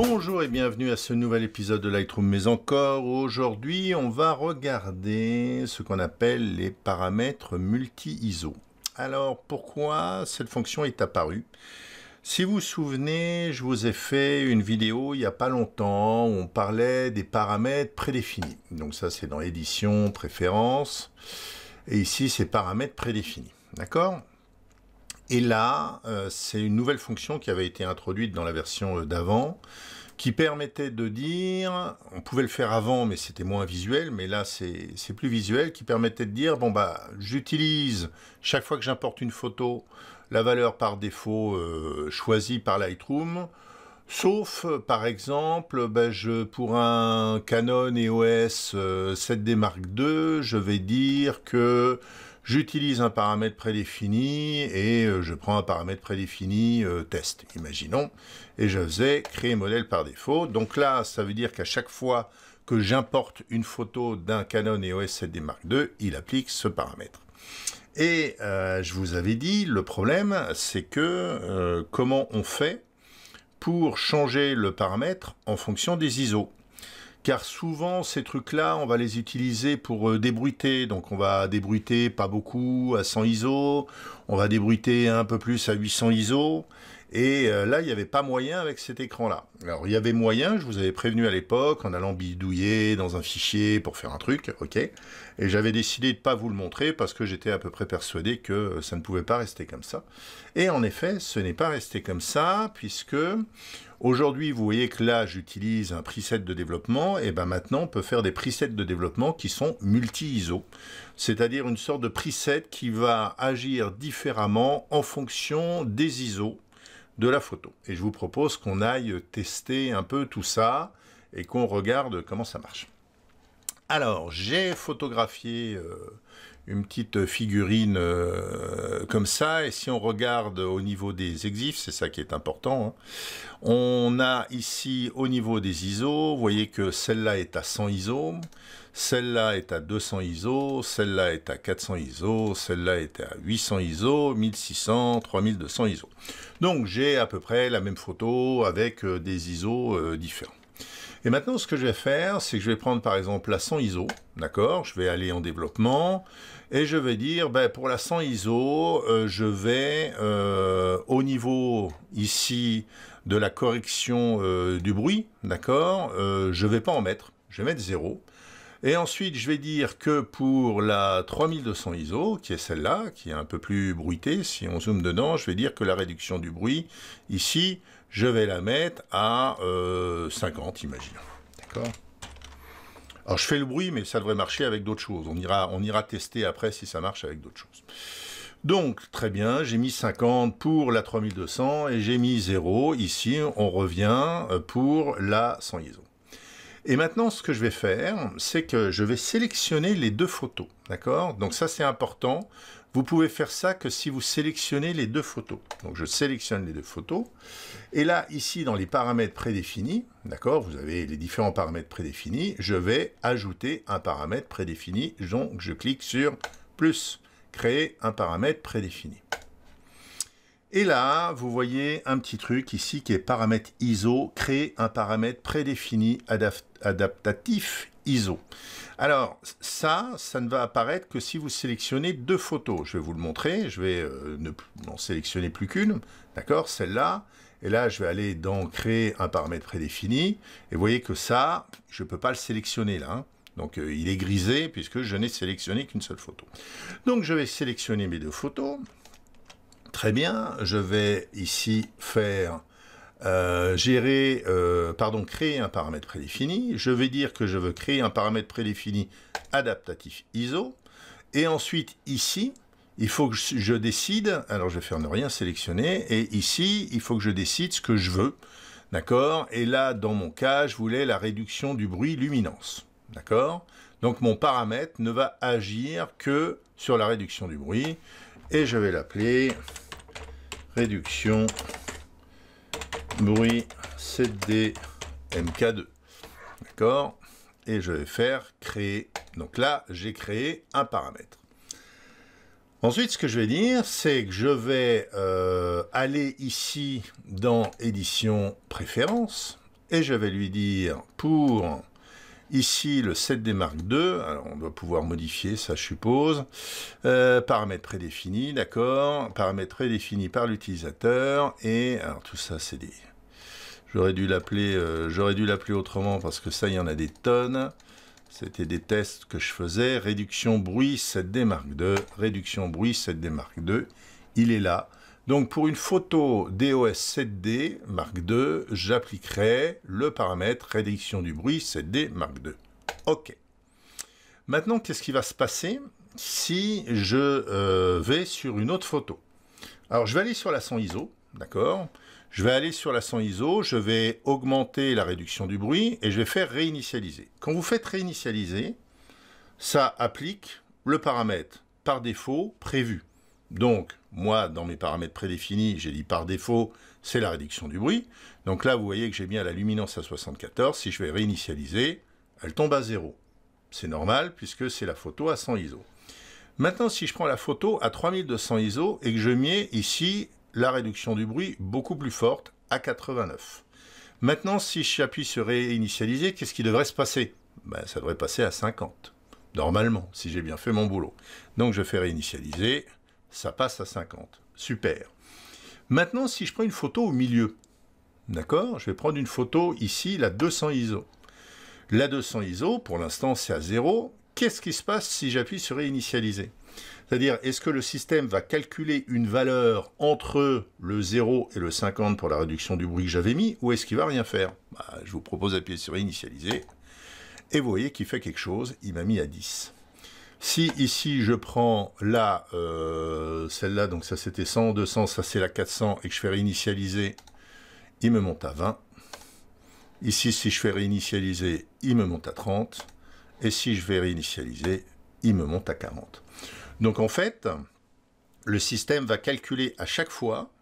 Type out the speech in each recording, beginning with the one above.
Bonjour et bienvenue à ce nouvel épisode de Lightroom mais encore. Aujourd'hui, on va regarder ce qu'on appelle les paramètres multi-ISO. Alors, pourquoi cette fonction est apparue si vous vous souvenez, je vous ai fait une vidéo il n'y a pas longtemps où on parlait des paramètres prédéfinis. Donc ça c'est dans édition, préférences, et ici c'est paramètres prédéfinis. D'accord et là, euh, c'est une nouvelle fonction qui avait été introduite dans la version euh, d'avant, qui permettait de dire, on pouvait le faire avant, mais c'était moins visuel, mais là c'est plus visuel, qui permettait de dire, bon bah j'utilise chaque fois que j'importe une photo la valeur par défaut euh, choisie par Lightroom, sauf par exemple, bah, pour un Canon EOS 7D Mark II, je vais dire que J'utilise un paramètre prédéfini et euh, je prends un paramètre prédéfini euh, test, imaginons, et je faisais créer modèle par défaut. Donc là, ça veut dire qu'à chaque fois que j'importe une photo d'un Canon EOS 7D Mark II, il applique ce paramètre. Et euh, je vous avais dit, le problème, c'est que comment on fait pour changer le paramètre en fonction des ISO car souvent ces trucs-là, on va les utiliser pour euh, débruiter. Donc on va débruiter pas beaucoup à 100 ISO, on va débruiter un peu plus à 800 ISO. Et euh, là, il n'y avait pas moyen avec cet écran-là. Alors, il y avait moyen, je vous avais prévenu à l'époque, en allant bidouiller dans un fichier pour faire un truc, ok. Et j'avais décidé de ne pas vous le montrer parce que j'étais à peu près persuadé que euh, ça ne pouvait pas rester comme ça. Et en effet, ce n'est pas resté comme ça, puisque Aujourd'hui, vous voyez que là, j'utilise un preset de développement. Et ben maintenant, on peut faire des presets de développement qui sont multi-ISO, c'est-à-dire une sorte de preset qui va agir différemment en fonction des ISO de la photo. Et je vous propose qu'on aille tester un peu tout ça et qu'on regarde comment ça marche. Alors, j'ai photographié euh, une petite figurine euh, comme ça, et si on regarde au niveau des exifs, c'est ça qui est important, hein, on a ici au niveau des ISO, vous voyez que celle-là est à 100 ISO, celle-là est à 200 ISO, celle-là est à 400 ISO, celle-là est à 800 ISO, 1600, 3200 ISO. Donc j'ai à peu près la même photo avec euh, des ISO euh, différents. Et maintenant, ce que je vais faire, c'est que je vais prendre par exemple la 100 ISO, d'accord Je vais aller en développement et je vais dire, ben, pour la 100 ISO, euh, je vais au niveau ici de la correction du bruit, d'accord Je ne vais pas en mettre, je vais mettre 0. Et ensuite, je vais dire que pour la 3200 ISO, qui est celle-là, qui est un peu plus bruitée, si on zoome dedans, je vais dire que la réduction du bruit, ici, je vais la mettre à 50, euh, imaginons. D'accord alors je fais le bruit, mais ça devrait marcher avec d'autres choses. On ira, on ira tester après si ça marche avec d'autres choses. Donc, très bien, j'ai mis 50 pour la 3200 et j'ai mis 0. Ici, on revient euh, pour la 100 ISO. Et maintenant, ce que je vais faire, c'est que je vais sélectionner les deux photos. D'accord Donc ça, c'est important. Vous pouvez faire ça que si vous sélectionnez les deux photos. Donc je sélectionne les deux photos. Et là, ici, dans les paramètres prédéfinis, d'accord Vous avez les différents paramètres prédéfinis. Je vais ajouter un paramètre prédéfini. Donc je clique sur « Plus »,« Créer un paramètre prédéfini ». Et là, vous voyez un petit truc ici qui est paramètre ISO, créer un paramètre prédéfini adaptatif ISO. Alors ça, ça ne va apparaître que si vous sélectionnez deux photos. Je vais vous le montrer, je vais euh, ne, n'en sélectionner plus qu'une, d'accord, celle-là. Et là, je vais aller dans créer un paramètre prédéfini. Et vous voyez que ça, je ne peux pas le sélectionner là. Hein. Donc euh, il est grisé puisque je n'ai sélectionné qu'une seule photo. Donc je vais sélectionner mes deux photos très bien, je vais ici faire euh, gérer, euh, pardon, créer un paramètre prédéfini. Je vais dire que je veux créer un paramètre prédéfini adaptatif ISO. Et ensuite, ici, il faut que je décide, alors je vais faire ne rien sélectionner, et ici, il faut que je décide ce que je veux. D'accord Et là, dans mon cas, je voulais la réduction du bruit luminance. D'accord Donc mon paramètre ne va agir que sur la réduction du bruit. Et je vais l'appeler réduction bruit CD MK2. D'accord Et je vais faire créer. Donc là, j'ai créé un paramètre. Ensuite, ce que je vais dire, c'est que je vais euh, aller ici dans édition préférence et je vais lui dire pour Ici, le 7 d Mark 2, on doit pouvoir modifier ça, je suppose. Euh, paramètres prédéfinis, d'accord. Paramètres prédéfinis par l'utilisateur. Et alors tout ça, c'est des... J'aurais dû l'appeler euh, j'aurais dû l'appeler autrement parce que ça, il y en a des tonnes. C'était des tests que je faisais. Réduction bruit 7D Mark II. Réduction bruit 7D Mark II. Il est là. Donc pour une photo DOS 7D Mark II, j'appliquerai le paramètre réduction du bruit 7D Mark II. OK. Maintenant, qu'est-ce qui va se passer si je euh, vais sur une autre photo Alors je vais aller sur la 100 ISO, d'accord je vais aller sur la 100 ISO, je vais augmenter la réduction du bruit et je vais faire réinitialiser. Quand vous faites réinitialiser, ça applique le paramètre par défaut prévu. Donc, moi, dans mes paramètres prédéfinis, j'ai dit par défaut, c'est la réduction du bruit. Donc là, vous voyez que j'ai bien la luminance à 74. Si je vais réinitialiser, elle tombe à 0. C'est normal, puisque c'est la photo à 100 ISO. Maintenant, si je prends la photo à 3200 ISO et que je mets ici la réduction du bruit beaucoup plus forte à 89. Maintenant, si j'appuie sur réinitialiser, qu'est-ce qui devrait se passer ben, Ça devrait passer à 50, normalement, si j'ai bien fait mon boulot. Donc je fais réinitialiser, ça passe à 50. Super. Maintenant, si je prends une photo au milieu, d'accord Je vais prendre une photo ici, la 200 ISO. La 200 ISO, pour l'instant, c'est à 0. Qu'est-ce qui se passe si j'appuie sur réinitialiser C'est-à-dire, est-ce que le système va calculer une valeur entre le 0 et le 50 pour la réduction du bruit que j'avais mis, ou est-ce qu'il va rien faire bah, Je vous propose d'appuyer sur réinitialiser, et vous voyez qu'il fait quelque chose, il m'a mis à 10. Si ici je prends là, euh, celle-là, donc ça c'était 100, 200, ça c'est la 400, et que je fais réinitialiser, il me monte à 20. Ici, si je fais réinitialiser, il me monte à 30. Et si je vais réinitialiser, il me monte à 40. Donc en fait, le système va calculer à chaque fois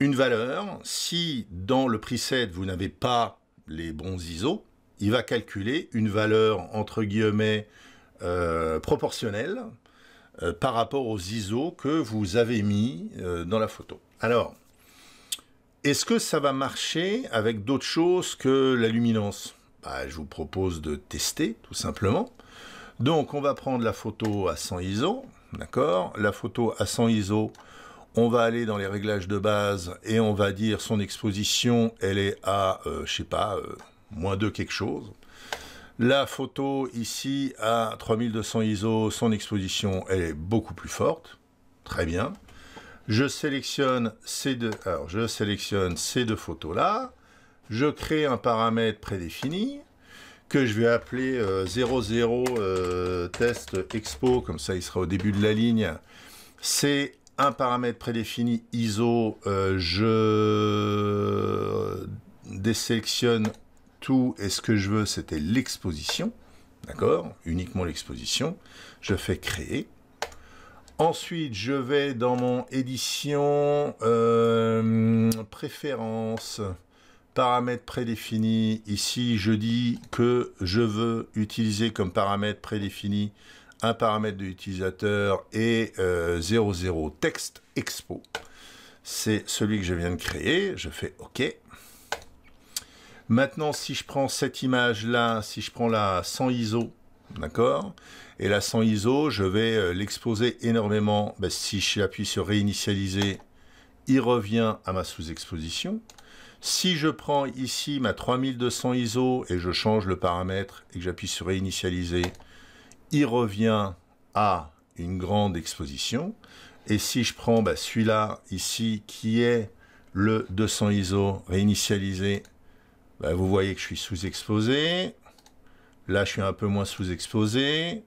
une valeur. Si dans le preset, vous n'avez pas les bons ISO, il va calculer une valeur entre guillemets euh, proportionnelle euh, par rapport aux ISO que vous avez mis euh, dans la photo. Alors, est-ce que ça va marcher avec d'autres choses que la luminance bah, Je vous propose de tester, tout simplement. Donc, on va prendre la photo à 100 ISO, d'accord La photo à 100 ISO, on va aller dans les réglages de base et on va dire son exposition, elle est à, je je sais pas, moins 2 quelque chose. La photo ici à 3200 ISO, son exposition elle est beaucoup plus forte. Très bien. Je sélectionne ces deux, alors je sélectionne ces deux photos là. Je crée un paramètre prédéfini que je vais appeler 00 euh, euh, test expo, comme ça il sera au début de la ligne. C'est un paramètre prédéfini ISO. Euh, je désélectionne tout et ce que je veux, c'était l'exposition. D'accord Uniquement l'exposition. Je fais créer. Ensuite, je vais dans mon édition préférences euh, préférence, paramètres prédéfinis. Ici, je dis que je veux utiliser comme paramètre prédéfini un paramètre de l'utilisateur et 00 euh, texte expo. C'est celui que je viens de créer. Je fais OK. Maintenant, si je prends cette image-là, si je prends la 100 ISO, d'accord Et la 100 ISO, je vais euh, l'exposer énormément. Ben, si j'appuie sur réinitialiser, il revient à ma sous-exposition. Si je prends ici ma 3200 ISO et je change le paramètre et que j'appuie sur réinitialiser, il revient à une grande exposition. Et si je prends ben, celui-là ici qui est le 200 ISO réinitialisé, bah, vous voyez que je suis sous-exposé. Là, je suis un peu moins sous-exposé.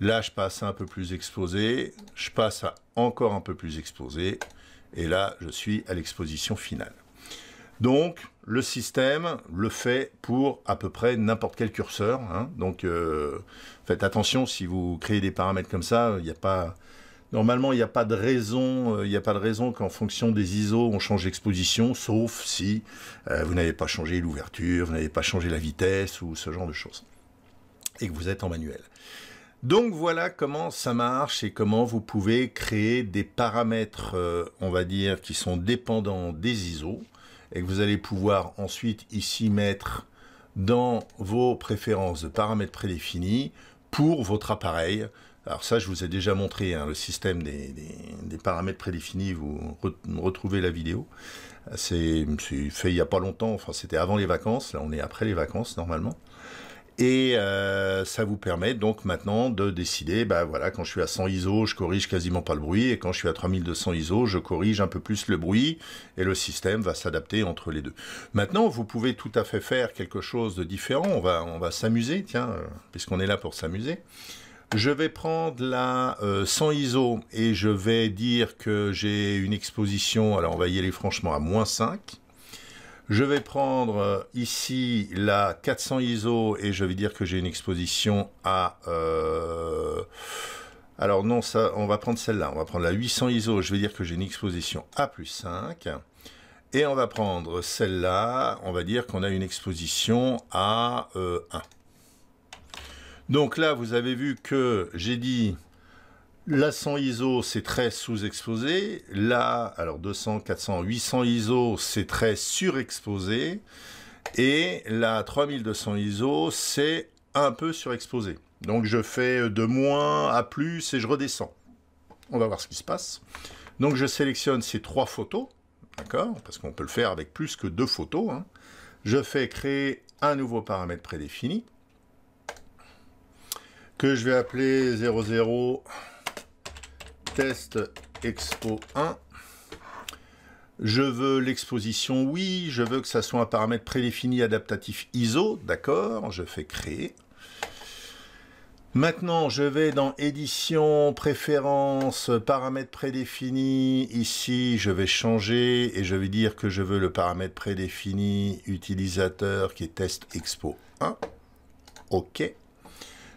Là, je passe un peu plus exposé. Je passe à encore un peu plus exposé. Et là, je suis à l'exposition finale. Donc, le système le fait pour à peu près n'importe quel curseur. Hein. Donc, euh, faites attention si vous créez des paramètres comme ça. Il n'y a pas Normalement, il n'y a pas de raison, euh, il n'y a pas de raison qu'en fonction des ISO, on change d'exposition, sauf si euh, vous n'avez pas changé l'ouverture, vous n'avez pas changé la vitesse ou ce genre de choses, et que vous êtes en manuel. Donc voilà comment ça marche et comment vous pouvez créer des paramètres, euh, on va dire, qui sont dépendants des ISO et que vous allez pouvoir ensuite ici mettre dans vos préférences de paramètres prédéfinis pour votre appareil alors ça, je vous ai déjà montré hein, le système des, paramètres prédéfinis, vous retrouvez la vidéo. C'est fait il n'y a pas longtemps, enfin c'était avant les vacances, là on est après les vacances normalement. Et euh, ça vous permet donc maintenant de décider, bah voilà, quand je suis à 100 ISO, je corrige quasiment pas le bruit, et quand je suis à 3200 ISO, je corrige un peu plus le bruit, et le système va s'adapter entre les deux. Maintenant, vous pouvez tout à fait faire quelque chose de différent, va, on va s'amuser, tiens, euh, puisqu'on est là pour s'amuser. Je vais prendre la 100 euh, ISO et je vais dire que j'ai une exposition, alors on va y aller franchement à moins 5. Je vais prendre euh, ici la 400 ISO et je vais dire que j'ai une exposition à... Euh, alors non, ça, on va prendre celle-là, on va prendre la 800 ISO, je vais dire que j'ai une exposition à plus 5. Et on va prendre celle-là, on va dire qu'on a une exposition à 1. Donc là, vous avez vu que j'ai dit la 100 ISO, c'est très sous-exposé. Là, alors 200, 400, 800 ISO, c'est très surexposé. Et la 3200 ISO, c'est un peu surexposé. Donc je fais de moins à plus et je redescends. On va voir ce qui se passe. Donc je sélectionne ces trois photos, d'accord Parce qu'on peut le faire avec plus que deux photos. Hein. Je fais créer un nouveau paramètre prédéfini que je vais appeler 00 test expo 1. Je veux l'exposition, oui. Je veux que ça soit un paramètre prédéfini adaptatif ISO, d'accord. Je fais créer. Maintenant, je vais dans édition, préférences, paramètres prédéfinis. Ici, je vais changer et je vais dire que je veux le paramètre prédéfini utilisateur qui est test expo 1. OK.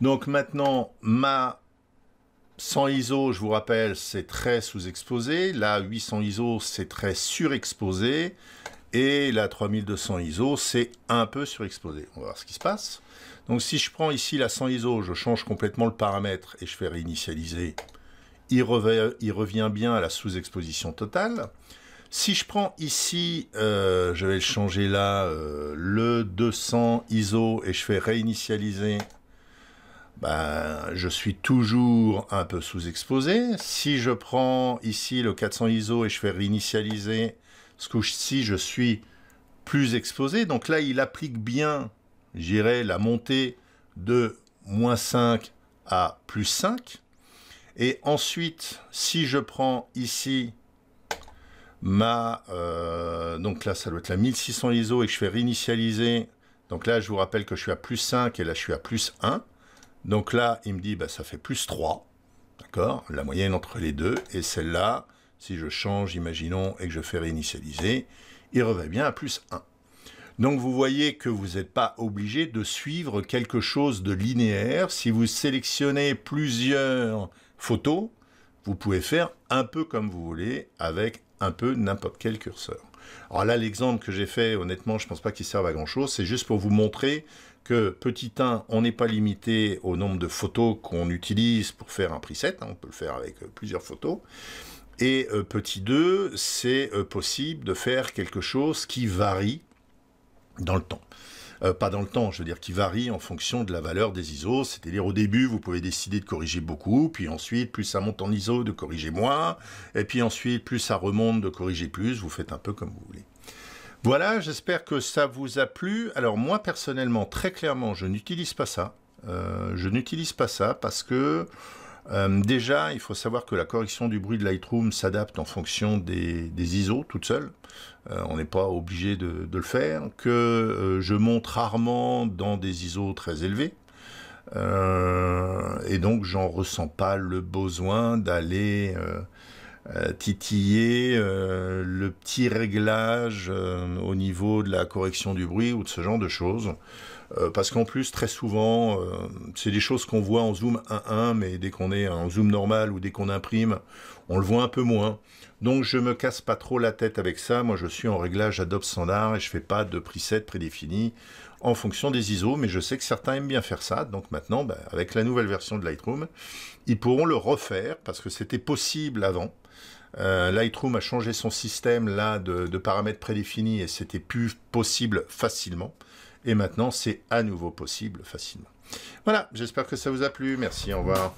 Donc maintenant, ma 100 ISO, je vous rappelle, c'est très sous-exposé. La 800 ISO, c'est très surexposé. Et la 3200 ISO, c'est un peu surexposé. On va voir ce qui se passe. Donc si je prends ici la 100 ISO, je change complètement le paramètre et je fais réinitialiser. Il revient, bien à la sous-exposition totale. Si je prends ici, euh, je vais changer là, euh, le 200 ISO et je fais réinitialiser ben, je suis toujours un peu sous-exposé. Si je prends ici le 400 ISO et je fais réinitialiser, ce couche ci je suis plus exposé. Donc là, il applique bien, j'irai la montée de moins 5 à plus 5. Et ensuite, si je prends ici ma... Euh, donc là, ça doit être la 1600 ISO et je fais réinitialiser. Donc là, je vous rappelle que je suis à plus 5 et là, je suis à plus 1. Donc là, il me dit, bah, ça fait plus 3, d'accord La moyenne entre les deux, et celle-là, si je change, imaginons, et que je fais réinitialiser, il revient bien à plus 1. Donc vous voyez que vous n'êtes pas obligé de suivre quelque chose de linéaire. Si vous sélectionnez plusieurs photos, vous pouvez faire un peu comme vous voulez avec un peu n'importe quel curseur. Alors là, l'exemple que j'ai fait, honnêtement, je ne pense pas qu'il serve à grand-chose. C'est juste pour vous montrer que petit 1, on n'est pas limité au nombre de photos qu'on utilise pour faire un preset, hein, on peut le faire avec euh, plusieurs photos. Et euh, petit 2, c'est euh, possible de faire quelque chose qui varie dans le temps. pas dans le temps, je veux dire qui varie en fonction de la valeur des ISO, c'est-à-dire au début vous pouvez décider de corriger beaucoup, puis ensuite plus ça monte en ISO de corriger moins, et puis ensuite plus ça remonte de corriger plus, vous faites un peu comme vous voulez. Voilà, j'espère que ça vous a plu. Alors moi personnellement, très clairement, je n'utilise pas ça. Euh, je n'utilise pas ça parce que euh, déjà, il faut savoir que la correction du bruit de Lightroom s'adapte en fonction des, ISO toute seule. Euh, on n'est pas obligé de, de, le faire. Que je monte rarement dans des ISO très élevés. et donc, j'en ressens pas le besoin d'aller euh, titiller euh, le petit réglage euh, au niveau de la correction du bruit ou de ce genre de choses. parce qu'en plus, très souvent, c'est des choses qu'on voit en zoom 1 1 mais dès qu'on est en zoom normal ou dès qu'on imprime, on le voit un peu moins. Donc je me casse pas trop la tête avec ça. Moi je suis en réglage Adobe standard et je fais pas de preset prédéfini en fonction des ISO, mais je sais que certains aiment bien faire ça. Donc maintenant, bah, avec la nouvelle version de Lightroom, ils pourront le refaire parce que c'était possible avant. Euh, Lightroom a changé son système là de, de paramètres prédéfinis et c'était plus possible facilement. Et maintenant, c'est à nouveau possible facilement. Voilà, j'espère que ça vous a plu. Merci, au revoir.